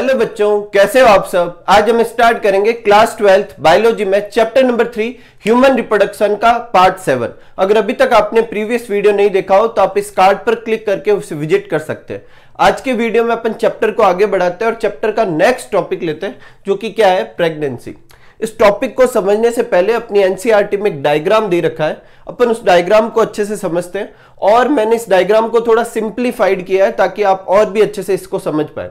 hello बच्चों कैसे हो आप सब आज हम स्टार्ट करेंगे क्लास ट्वेल्थ बायोलॉजी में chapter number three human reproduction का पार्ट सेवन अगर अभी तक आपने प्रीवियस वीडियो नहीं देखा हो तो आप इस कार्ड पर क्लिक करके उसे विजिट कर सकते हैं आज के वीडियो में अपन चैप्टर को आगे बढ़ाते हैं और चैप्टर का नेक्स्ट टॉपिक लेते हैं जो कि क्या है प्रेगनेंसी इस टॉपिक को समझने से पहले अपनी एनसीआरटी e में एक डायग्राम दे रखा है अपन उस डायग्राम को अच्छे से समझते हैं और मैंने इस डायग्राम को थोड़ा सिंप्लीफाइड किया है ताकि आप और भी अच्छे से इसको समझ पाए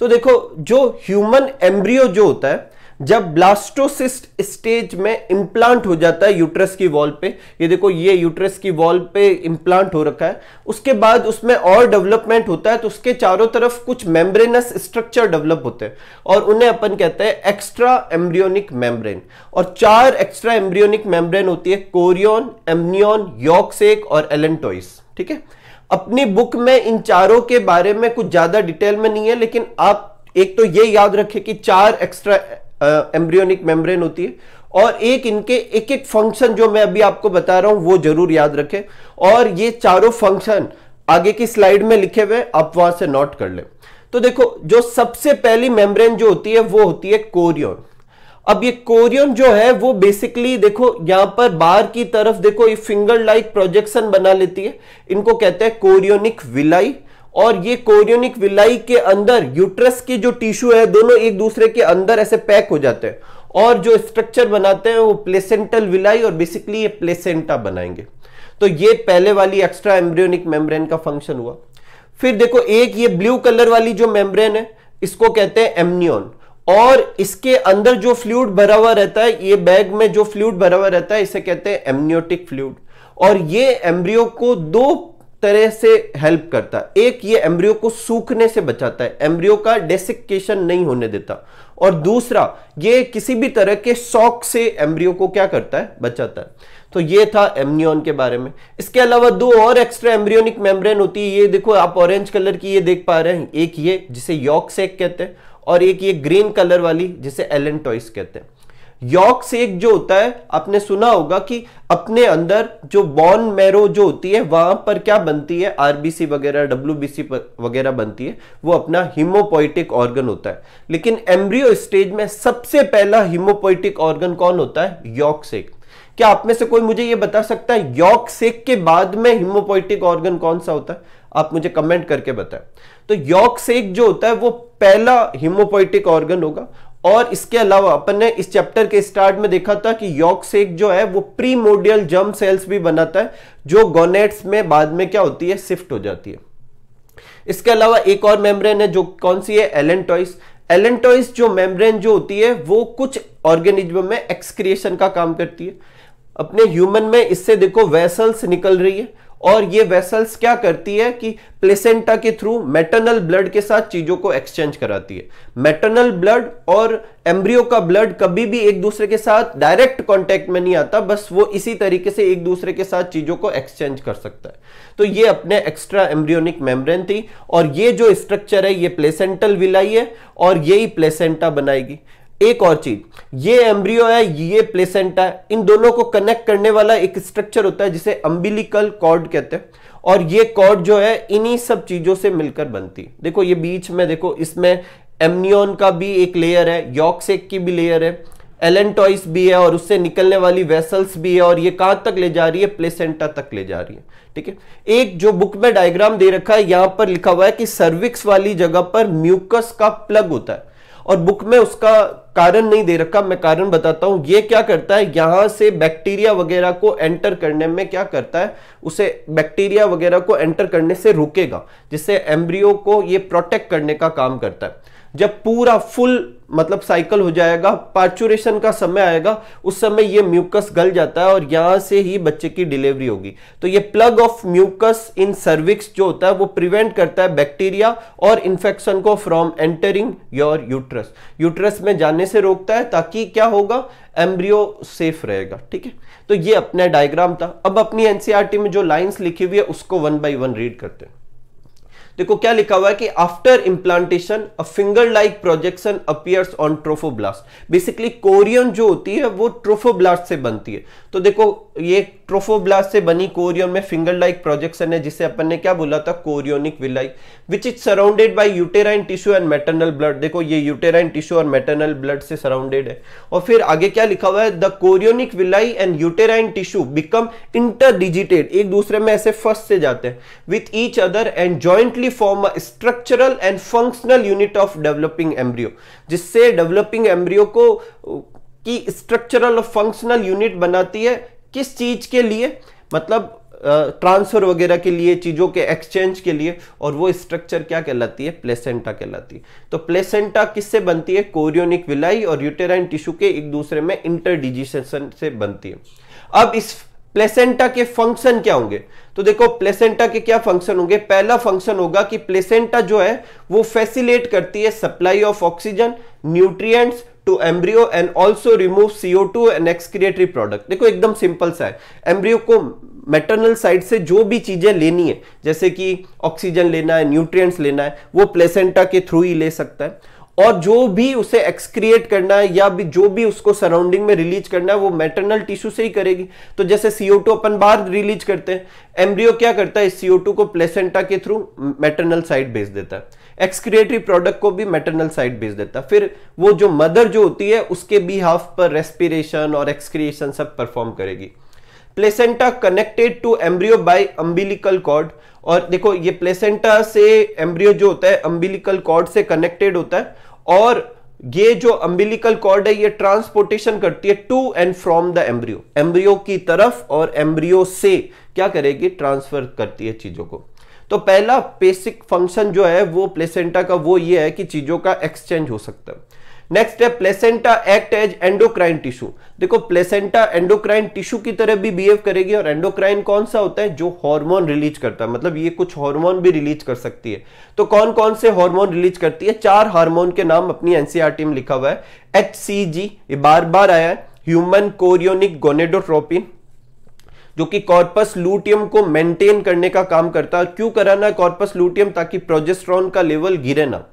तो देखो जो ह्यूमन एम्ब्रियो जो होता है जब ब्लास्टोसिस्ट स्टेज में इम्प्लांट हो जाता है यूट्रस की वॉल पे ये देखो ये यूट्रस की वॉल पे इम्प्लांट हो रखा है उसके बाद उसमें और डेवलपमेंट होता है तो उसके चारों तरफ कुछ मेम्ब्रेनस स्ट्रक्चर डेवलप होते हैं और उन्हें अपन कहते हैं एक्स्ट्रा एम्ब्रियोनिक मेम्ब्रेन और चार एक्स्ट्रा एम्ब्रियोनिक मेम्ब्रेन होती है कोरियोन एमनियन योक्सेक और एलेंटोइस ठीक है अपनी बुक में इन चारों के बारे में कुछ ज्यादा डिटेल में नहीं है लेकिन आप एक तो ये याद रखें कि चार एक्स्ट्रा एम्ब्रियोनिक मेम्ब्रेन होती है और एक इनके एक एक फंक्शन जो मैं अभी आपको बता रहा हूं वो जरूर याद रखें और ये चारों फंक्शन आगे की स्लाइड में लिखे हुए आप वहां से नोट कर ले तो देखो जो सबसे पहली मेम्ब्रेन जो होती है वो होती है कोरियोन अब ये कोरियम जो है वो बेसिकली देखो यहां पर बाहर की तरफ देखो ये फिंगर लाइक प्रोजेक्शन बना लेती है इनको कहते हैं कोरियोनिक विलाई और ये कोरियोनिक विलाई के अंदर यूट्रस के जो टिश्यू है दोनों एक दूसरे के अंदर ऐसे पैक हो जाते हैं और जो स्ट्रक्चर बनाते हैं वो प्लेसेंटल विलाई और बेसिकली ये प्लेसेंटा बनाएंगे तो ये पहले वाली एक्स्ट्रा एम्ब्रियोनिक मेम्ब्रेन का फंक्शन हुआ फिर देखो एक ये ब्लू कलर वाली जो मेम्ब्रेन है इसको कहते हैं एमनियोन और इसके अंदर जो फ्लूड भरा हुआ रहता है ये बैग में जो फ्लूड भरा हुआ रहता है इसे कहते हैं एमनियोटिक फ्लूड और ये एम्ब्रियो को दो तरह से हेल्प करता है एक ये एम्ब्रियो को सूखने से बचाता है एम्ब्रियो का डेसिकेशन नहीं होने देता और दूसरा ये किसी भी तरह के शौक से एम्ब्रियो को क्या करता है बचाता है तो ये था एमनियन के बारे में इसके अलावा दो और एक्स्ट्रा एम्ब्रियोनिक मेम्ब्रेन होती है ये देखो आप ऑरेंज कलर की ये देख पा रहे हैं एक ये जिसे यॉक सेक कहते हैं और एक ये ग्रीन कलर वाली जिसे एल एन टॉयस कहते हैं यॉक सेक जो होता है आपने सुना होगा कि अपने अंदर जो बॉन मैरो जो होती है वहां पर क्या बनती है आरबीसी वगैरह डब्ल्यूबीसी वगैरह बनती है वो अपना हिमोपोइटिक ऑर्गन होता है लेकिन एम्ब्रियो स्टेज में सबसे पहला हिमोपोइटिक ऑर्गन कौन होता है यॉक सेक क्या आप में से कोई मुझे ये बता सकता है यॉक सेक के बाद में हिमोपोइटिक ऑर्गन कौन सा होता है आप मुझे कमेंट करके बताएं तो यॉक सेक जो होता है वो पहला हिमोपोइटिक ऑर्गन होगा और इसके अलावा अपन ने इस चैप्टर के स्टार्ट में देखा था कि यॉक सेक जो है वो प्रीमोडियल जम सेल्स भी बनाता है जो गोनेट्स में बाद में क्या होती है शिफ्ट हो जाती है इसके अलावा एक और मेम्ब्रेन है जो कौन सी है एलेंटॉइस एलेंटॉइस जो मेम्ब्रेन जो होती है वो कुछ ऑर्गेनिज्म में एक्सक्रिएशन का काम करती है अपने ह्यूमन में इससे देखो वेसल्स निकल रही है और ये वेसल्स क्या करती है कि प्लेसेंटा के थ्रू मेटर्नल ब्लड के साथ चीजों को एक्सचेंज कराती है मेटर्नल ब्लड और एम्ब्रियो का ब्लड कभी भी एक दूसरे के साथ डायरेक्ट कांटेक्ट में नहीं आता बस वो इसी तरीके से एक दूसरे के साथ चीजों को एक्सचेंज कर सकता है तो ये अपने एक्स्ट्रा एम्ब्रियोनिक मेम्ब्रेन थी और ये जो स्ट्रक्चर है ये प्लेसेंटल विलाई है और यही प्लेसेंटा बनाएगी एक और चीज ये एम्ब्रियो है ये प्लेसेंटा है इन दोनों को कनेक्ट करने वाला एक स्ट्रक्चर होता है जिसे अम्बिलिकल कॉर्ड कहते हैं और ये कॉर्ड जो है इन्हीं सब चीजों से मिलकर बनती है देखो ये बीच में देखो इसमें एमनियन का भी एक लेयर है यॉक्सेक की भी लेयर है एलेंटॉइस भी है और उससे निकलने वाली वेसल्स भी है और ये कहां तक ले जा रही है प्लेसेंटा तक ले जा रही है ठीक है एक जो बुक में डायग्राम दे रखा है यहां पर लिखा हुआ है कि सर्विक्स वाली जगह पर म्यूकस का प्लग होता है और बुक में उसका कारण नहीं दे रखा मैं कारण बताता हूं ये क्या करता है यहां से बैक्टीरिया वगैरह को एंटर करने में क्या करता है उसे बैक्टीरिया वगैरह को एंटर करने से रोकेगा जिससे एम्ब्रियो को ये प्रोटेक्ट करने का काम करता है जब पूरा फुल मतलब साइकिल हो जाएगा पार्चुरेशन का समय आएगा उस समय ये म्यूकस गल जाता है और यहां से ही बच्चे की डिलीवरी होगी तो ये plug of mucus in cervix जो होता है वो प्रिवेंट करता है बैक्टीरिया और इन्फेक्शन को from entering your uterus uterus में जाने से रोकता है ताकि क्या होगा एम्ब्रियो सेफ रहेगा ठीक है तो ये अपना डायग्राम था अब अपनी एनसीआरटी e में जो लाइन्स लिखी हुई है उसको वन बाई वन रीड करते हैं देखो क्या लिखा हुआ है कि after implantation a finger like projection appears on trophoblast basically chorion जो होती है वो ट्रोफोब्लास्ट से बनती है तो देखो ये ट्रोफोब्लास्ट से बनी कोरियोन में फिंगर लाइक प्रोजेक्शन है जिसे अपन ने क्या बोला था chorionic villi which is surrounded by uterine tissue and maternal blood देखो ये यूटेराइन टिश्यू और मेटरनल ब्लड से सराउंडेड है और फिर आगे क्या लिखा हुआ है the chorionic villi and uterine tissue become interdigitated एक दूसरे में ऐसे फर्स्ट से जाते हैं with each other and jointly form a structural and functional unit of developing embryo जिससे डेवलपिंग एम्ब्रियो को की स्ट्रक्चरल और फंक्शनल यूनिट बनाती है किस चीज के लिए मतलब ट्रांसफर वगैरह के लिए चीज़ों के एक्सचेंज के लिए और वो स्ट्रक्चर क्या कहलाती है प्लेसेंटा कहलाती है तो प्लेसेंटा किससे बनती है कोरियोनिक विलाई और यूटेराइन टिश्यू के एक दूसरे में इंटरडिजिशन से बनती है अब इस प्लेसेंटा के फंक्शन क्या होंगे तो देखो प्लेसेंटा के क्या फंक्शन होंगे पहला फंक्शन होगा कि प्लेसेंटा जो है वो फैसिलेट करती है supply of oxygen nutrients to embryo and also remove CO two and excretory product देखो एकदम सिंपल सा है एम्ब्रियो को मेटरनल साइड से जो भी चीजें लेनी है जैसे कि ऑक्सीजन लेना है न्यूट्रिएंट्स लेना है वो प्लेसेंटा के थ्रू ही ले सकता है और जो भी उसे एक्सक्रिएट करना है या भी जो भी उसको सराउंडिंग में रिलीज करना है वो मेटरनल टिश्यू से ही करेगी तो जैसे सीओ टू अपन बाहर रिलीज करते हैं एम्ब्रियो क्या करता है सीओ टू को प्लेसेंटा के थ्रू मेटरनल साइड भेज देता है एक्सक्रिएटरी प्रोडक्ट को भी मेटरनल साइड भेज देता फिर वो जो मदर जो होती है उसके बिहाफ पर रेस्पिरेशन और एक्सक्रिएशन सब परफॉर्म करेगी placenta connected to embryo by umbilical cord और देखो ये प्लेसेंटा से एम्ब्रियो जो होता है अम्बिलिकल कॉर्ड से कनेक्टेड होता है और ये जो अम्बिलिकल कॉर्ड है ये ट्रांसपोर्टेशन करती है to and from the embryo embryo की तरफ और एम्ब्रियो से क्या करेगी ट्रांसफर करती है चीजों को तो पहला बेसिक फंक्शन जो है वो प्लेसेंटा का वो ये है कि चीजों का एक्सचेंज हो सकता है नेक्स्ट है placenta act as endocrine tissue देखो प्लेसेंटा एंडोक्राइन टिश्यू की तरह भी बिहेव करेगी और एंडोक्राइन कौन सा होता है जो हार्मोन रिलीज करता है मतलब ये कुछ हार्मोन भी रिलीज कर सकती है तो कौन कौन से हार्मोन रिलीज करती है चार हार्मोन के नाम अपनी एनसीआरटी e में लिखा हुआ है एच ये बार बार आया है ह्यूमन कोरियोनिक गोनेडोट्रोपिन जो कि कॉर्पस लूटियम को मेंटेन करने का काम करता है क्यों कराना है कॉर्पस लूटियम ताकि प्रोजेस्ट्रॉन का लेवल गिरे ना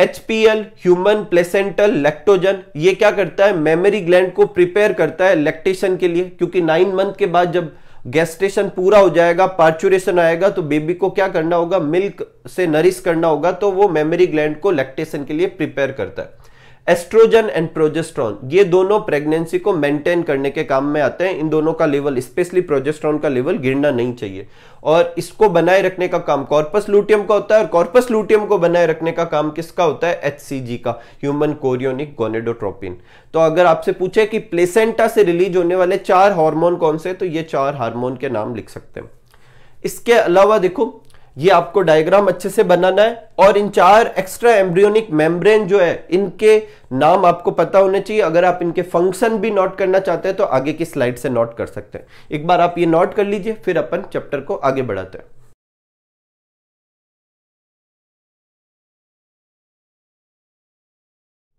एचपीएल ह्यूमन प्लेसेंटल लैक्टोजन ये क्या करता है मेमोरी ग्लैंड को प्रिपेयर करता है लैक्टेशन के लिए क्योंकि नाइन मंथ के बाद जब गैस्ट्रेशन पूरा हो जाएगा पार्चुरेशन आएगा तो बेबी को क्या करना होगा मिल्क से नरिश करना होगा तो वो मेमोरी ग्लैंड को लैक्टेशन के लिए प्रिपेयर करता है एस्ट्रोजन एंड प्रोजेस्ट्रॉन ये दोनों प्रेगनेंसी को मेंटेन करने के काम में आते हैं इन दोनों का लेवल स्पेशली प्रोजेस्ट्रॉन का लेवल गिरना नहीं चाहिए और इसको बनाए रखने का काम कॉर्पस लूटियम का होता है और कॉर्पस लूटियम को बनाए रखने का काम किसका होता है एच का ह्यूमन कोरियोनिक गोनेडोट्रोपिन तो अगर आपसे पूछे कि प्लेसेंटा से रिलीज होने वाले चार हार्मोन कौन से तो ये चार हार्मोन के नाम लिख सकते हैं इसके अलावा देखो ये आपको डायग्राम अच्छे से बनाना है और इन चार एक्स्ट्रा एम्ब्रियोनिक मेम्ब्रेन जो है इनके नाम आपको पता होने चाहिए अगर आप इनके फंक्शन भी नोट करना चाहते हैं तो आगे की स्लाइड से नोट कर सकते हैं एक बार आप ये नोट कर लीजिए फिर अपन चैप्टर को आगे बढ़ाते हैं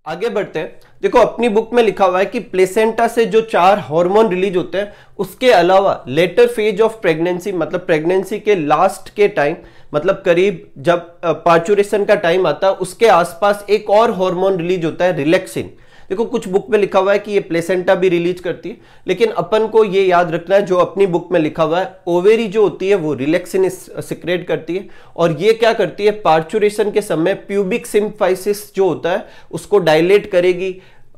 आगे बढ़ते हैं देखो अपनी बुक में लिखा हुआ है कि प्लेसेंटा से जो चार हार्मोन रिलीज होते हैं उसके अलावा लेटर फेज ऑफ प्रेगनेंसी मतलब प्रेगनेंसी के लास्ट के टाइम मतलब करीब जब पार्चुरेशन का टाइम आता है उसके आसपास एक और हार्मोन रिलीज होता है रिलैक्सिन देखो कुछ बुक में लिखा हुआ है कि ये प्लेसेंटा भी रिलीज करती है लेकिन अपन को ये याद रखना है जो अपनी बुक में लिखा हुआ है ओवेरी जो होती है वो रिलेक्सिन सिक्रेट करती है और ये क्या करती है पार्चुरेशन के समय प्यूबिक सिम्फाइसिस जो होता है उसको डायलेट करेगी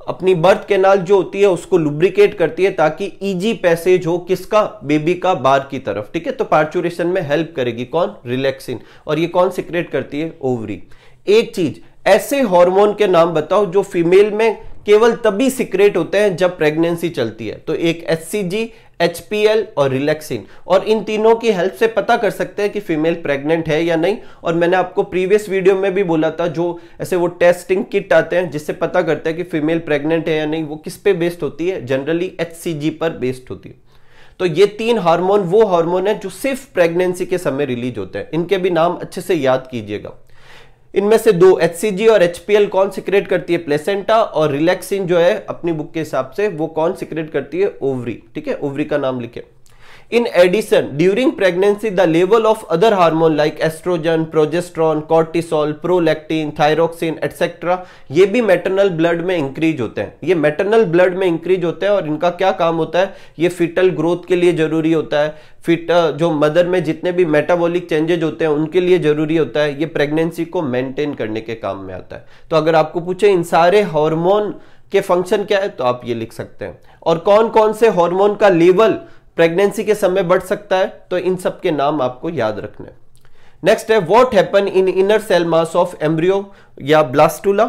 अपनी बर्थ कैनाल जो होती है उसको लुब्रिकेट करती है ताकि इजी पैसेज हो किसका बेबी का बार की तरफ ठीक है तो पार्चुरेशन में हेल्प करेगी कौन रिलैक्सिन और ये कौन सिक्रेट करती है ओवरी एक चीज ऐसे हार्मोन के नाम बताओ जो फीमेल में केवल तभी सिक्रेट होते हैं जब प्रेगनेंसी चलती है तो एक एस एच और रिलैक्सिन और इन तीनों की हेल्प से पता कर सकते हैं कि फीमेल प्रेग्नेंट है या नहीं और मैंने आपको प्रीवियस वीडियो में भी बोला था जो ऐसे वो टेस्टिंग किट आते हैं जिससे पता करते हैं कि फीमेल प्रेग्नेंट है या नहीं वो किस पे बेस्ड होती है जनरली एच पर बेस्ड होती है तो ये तीन हार्मोन वो हार्मोन है जो सिर्फ प्रेगनेंसी के समय रिलीज होते हैं इनके भी नाम अच्छे से याद कीजिएगा इनमें से दो एच और एच कौन सिक्रेट करती है प्लेसेंटा और रिलैक्सिन जो है अपनी बुक के हिसाब से वो कौन सिक्रेट करती है ओवरी ठीक है ओवरी का नाम लिखे in addition during pregnancy the level of other hormone like estrogen progesterone cortisol prolactin, thyroxin, etcetera ये भी मेटरनल ब्लड में इंक्रीज होते हैं ये मेटरनल ब्लड में इंक्रीज होते हैं और इनका क्या काम होता है ये फिटल ग्रोथ के लिए जरूरी होता है फिट जो मदर में जितने भी मेटाबॉलिक चेंजेज होते हैं उनके लिए जरूरी होता है ये प्रेगनेंसी को मेंटेन करने के काम में आता है तो अगर आपको पूछे इन सारे हार्मोन के फंक्शन क्या है तो आप ये लिख सकते हैं और कौन कौन से हार्मोन का लेवल प्रेगनेंसी के समय बढ़ सकता है तो इन सब के नाम आपको याद रखने नेक्स्ट है what happen in inner cell mass of embryo या ब्लास्टूला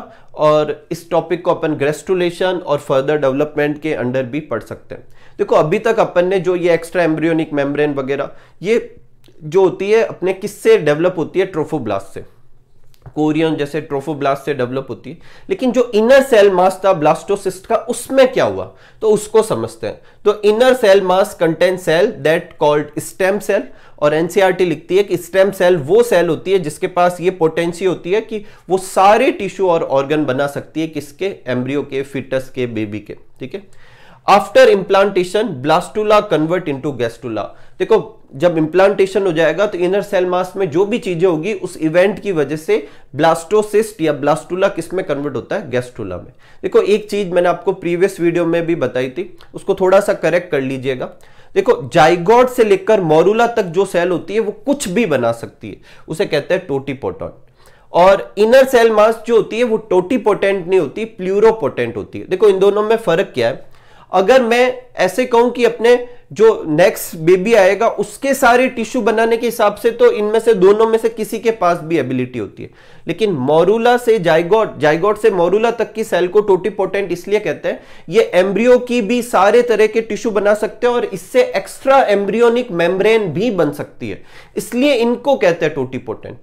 और इस टॉपिक को अपन ग्रेस्टुलेशन और फर्दर डेवलपमेंट के अंडर भी पढ़ सकते हैं देखो अभी तक अपन ने जो ये एक्स्ट्रा एम्ब्रियोनिक मेम्ब्रेन वगैरह ये जो होती है अपने किससे डेवलप होती है ट्रोफोब्लास्ट से कोरियन जैसे ट्रोफोब्लास्ट से डेवलप होती है लेकिन जो इनर सेल मास था ब्लास्टोसिस्ट का उसमें क्या हुआ तो उसको समझते हैं तो inner cell mass contain cell that called stem cell और एनसीईआरटी e लिखती है कि स्टेम सेल वो सेल होती है जिसके पास ये पोटेंसी होती है कि वो सारे टिश्यू और ऑर्गन बना सकती है किसके एम्ब्रियो के फिटस के बेबी के ठीक है after implantation blastula convert into gastrula देखो जब इम्प्लांटेशन हो जाएगा तो इनर सेल मास में जो भी चीजें होगी उस इवेंट की वजह से ब्लास्टोसिस्ट या ब्लास्टूला किस में कन्वर्ट होता है गेस्टूला में देखो एक चीज मैंने आपको प्रीवियस वीडियो में भी बताई थी उसको थोड़ा सा करेक्ट कर लीजिएगा देखो जाइगॉड से लेकर मोरूला तक जो सेल होती है वो कुछ भी बना सकती है उसे कहते हैं टोटीपोटॉन और इनर सेल मास जो होती है वो टोटीपोटेंट नहीं होती प्लूरोपोटेंट होती है देखो इन दोनों में फर्क क्या है अगर मैं ऐसे कहूं कि अपने जो नेक्स्ट बेबी आएगा उसके सारे टिश्यू बनाने के हिसाब से तो इनमें से दोनों में से किसी के पास भी एबिलिटी होती है लेकिन मोरूला से जाइगोट जाइगोट से मोरूला तक की सेल को टोटीपोटेंट इसलिए कहते हैं ये एम्ब्रियो की भी सारे तरह के टिश्यू बना सकते हैं और इससे एक्स्ट्रा एम्ब्रियोनिक मेम्ब्रेन भी बन सकती है इसलिए इनको कहते हैं टोटीपोटेंट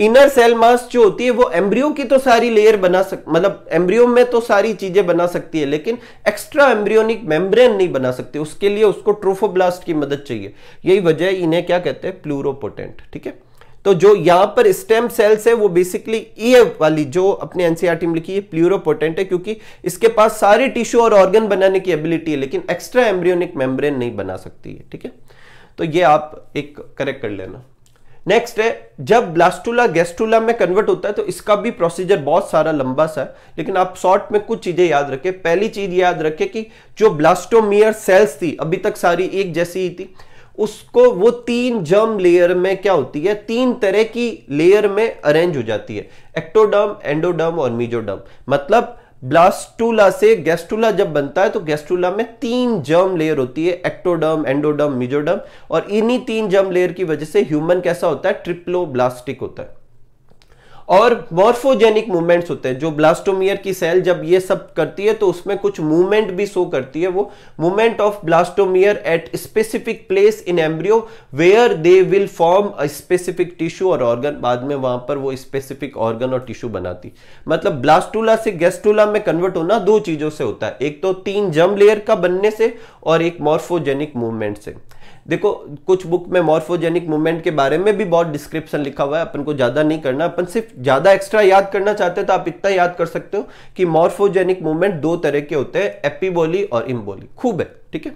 इनर सेल मास जो होती है वो एम्ब्रियो की तो सारी लेयर बना सक मतलब एम्ब्रियो में तो सारी चीजें बना सकती है लेकिन एक्स्ट्रा एम्ब्रियोनिक मेम्ब्रेन नहीं बना सकती उसके लिए उसको ट्रोफोब्लास्ट की मदद चाहिए यही वजह इन्हें क्या कहते हैं प्लूरोपोटेंट ठीक है तो जो यहां पर स्टेम सेल्स है वो बेसिकली ये वाली जो अपने एनसीआर में e लिखी है प्लूरोपोटेंट है क्योंकि इसके पास सारे टिश्यू और ऑर्गन बनाने की एबिलिटी है लेकिन एक्स्ट्रा एम्ब्रियोनिक मेम्ब्रेन नहीं बना सकती है ठीक है तो ये आप एक करेक्ट कर लेना नेक्स्ट है जब ब्लास्टूला गैस्टूला में कन्वर्ट होता है तो इसका भी प्रोसीजर बहुत सारा लंबा सा है लेकिन आप शॉर्ट में कुछ चीजें याद रखें पहली चीज याद रखें कि जो ब्लास्टोमियर सेल्स थी अभी तक सारी एक जैसी ही थी उसको वो तीन जर्म लेयर में क्या होती है तीन तरह की लेयर में अरेंज हो जाती है एक्टोडर्म एंडोडर्म और मीजोडर्म मतलब ब्लास्टूला से गैस्टूला जब बनता है तो गैस्टूला में तीन जर्म लेयर होती है एक्टोडर्म एंडोडर्म मिजोडर्म और इन्हीं तीन जर्म लेयर की वजह से ह्यूमन कैसा होता है ट्रिप्लोब्लास्टिक होता है और मॉर्फोजेनिक मूवमेंट्स होते हैं जो ब्लास्टोमियर की सेल जब ये सब करती है तो उसमें कुछ मूवमेंट भी शो करती है वो movement of blastomere at specific place in embryo where they will form a specific tissue और ऑर्गन बाद में वहां पर वो स्पेसिफिक ऑर्गन और टिश्यू बनाती मतलब ब्लास्टूला से गैस्टूला में कन्वर्ट होना दो चीजों से होता है एक तो तीन जम लेयर का बनने से और एक मॉर्फोजेनिक मूवमेंट से देखो कुछ बुक में मॉर्फोजेनिक मूवमेंट के बारे में भी बहुत डिस्क्रिप्शन लिखा हुआ है अपन को ज़्यादा नहीं करना अपन सिर्फ ज़्यादा एक्स्ट्रा याद करना चाहते हो तो आप इतना याद कर सकते हो कि मॉर्फोजेनिक मूवमेंट दो तरह के होते हैं एपीबोली और इम्बोली खूब है ठीक है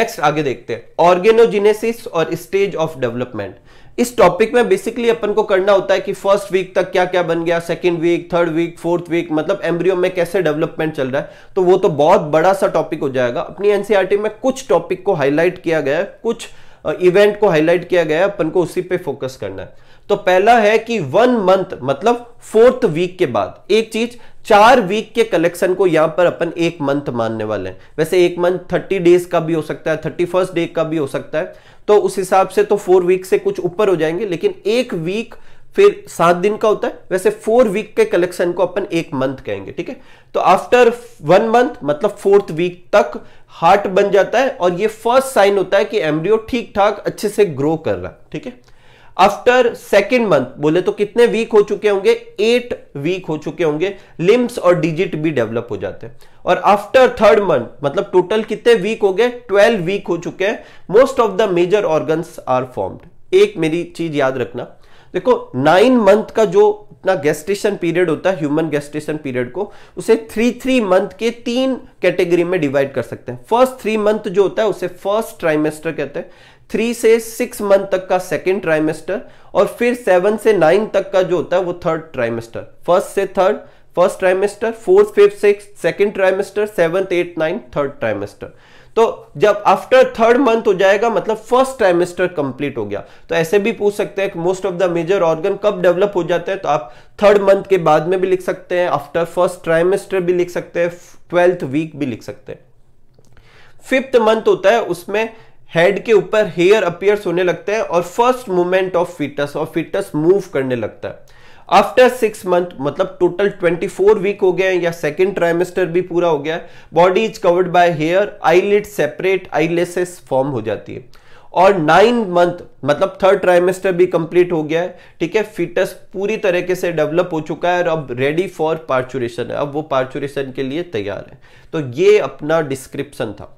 नेक्स्ट आगे देखते हैं ऑर्गेनोजिनेसिस और स्टेज ऑफ डेवलपमेंट इस टॉपिक में बेसिकली अपन को करना होता है कि फर्स्ट वीक तक क्या क्या बन गया second week third week fourth week मतलब एम्ब्रियो में कैसे डेवलपमेंट चल रहा है तो वो तो बहुत बड़ा सा टॉपिक हो जाएगा अपनी एनसीआरटी e में कुछ टॉपिक को हाईलाइट किया गया है कुछ इवेंट को हाईलाइट किया गया है अपन को उसी पे फोकस करना है तो पहला है कि वन मंथ मतलब फोर्थ वीक के बाद एक चीज चार वीक के कलेक्शन को यहां पर अपन एक मंथ मानने वाले हैं वैसे एक मंथ थर्टी डेज का भी हो सकता है थर्टी फर्स्ट डे का भी हो सकता है तो उस हिसाब से तो फोर वीक से कुछ ऊपर हो जाएंगे लेकिन एक वीक फिर सात दिन का होता है वैसे फोर वीक के कलेक्शन को अपन एक मंथ कहेंगे ठीक है तो आफ्टर वन मंथ मतलब फोर्थ वीक तक हार्ट बन जाता है और ये फर्स्ट साइन होता है कि एम्ब्रियो ठीक ठाक अच्छे से ग्रो कर रहा है ठीक है आफ्टर सेकेंड मंथ बोले तो कितने वीक हो चुके होंगे एट वीक हो चुके होंगे लिम्स और डिजिट भी डेवलप हो जाते हैं और आफ्टर थर्ड मंथ मतलब टोटल कितने वीक हो गए ट्वेल्व वीक हो चुके हैं most of the major organs are formed एक मेरी चीज याद रखना देखो नाइन मंथ का जो अपना गेस्टेशन पीरियड होता है ह्यूमन गेस्टेशन पीरियड को उसे थ्री थ्री मंथ के तीन कैटेगरी में डिवाइड कर सकते हैं फर्स्ट थ्री मंथ जो होता है उसे फर्स्ट ट्राइमेस्टर कहते हैं थ्री से सिक्स मंथ तक का सेकेंड ट्राइमेस्टर और फिर सेवन से नाइन तक का जो होता है वो थर्ड ट्राइमेस्टर फर्स्ट से third first trimester fourth fifth six second trimester seventh eight nine third trimester तो जब आफ्टर थर्ड मंथ हो जाएगा मतलब फर्स्ट ट्राइमेस्टर कंप्लीट हो गया तो ऐसे भी पूछ सकते हैं कि most of the major organ कब डेवलप हो जाते हैं तो आप थर्ड मंथ के बाद में भी लिख सकते हैं आफ्टर फर्स्ट ट्राइमेस्टर भी लिख सकते हैं ट्वेल्थ वीक भी लिख सकते हैं फिफ्थ मंथ होता है उसमें हेड के ऊपर हेयर अपियर्स होने लगते हैं और फर्स्ट मूवमेंट ऑफ फिटस और फिटस मूव करने लगता है आफ्टर सिक्स मंथ मतलब टोटल 24 वीक हो गए हैं या सेकेंड ट्राइमेस्टर भी पूरा हो गया है body is covered by hair eyelid separate eyelashes form हो जाती है और नाइन मंथ मतलब थर्ड ट्राइमेस्टर भी कंप्लीट हो गया है ठीक है फिटस पूरी तरीके से डेवलप हो चुका है और अब रेडी फॉर पार्चुरेशन है अब वो पार्चुरेशन के लिए तैयार है तो ये अपना डिस्क्रिप्शन था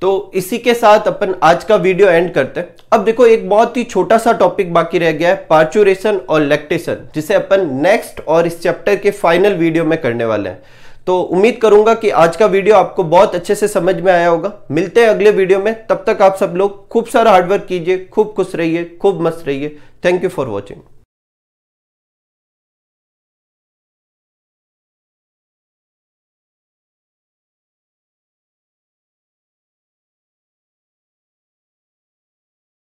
तो इसी के साथ अपन आज का वीडियो एंड करते हैं अब देखो एक बहुत ही छोटा सा टॉपिक बाकी रह गया है पार्चुरेशन और लैक्टेशन जिसे अपन नेक्स्ट और इस चैप्टर के फाइनल वीडियो में करने वाले हैं तो उम्मीद करूंगा कि आज का वीडियो आपको बहुत अच्छे से समझ में आया होगा मिलते हैं अगले वीडियो में तब तक आप सब लोग खूब सारा हार्डवर्क कीजिए खूब खुश रहिए खूब मस्त रहिए थैंक यू फॉर वॉचिंग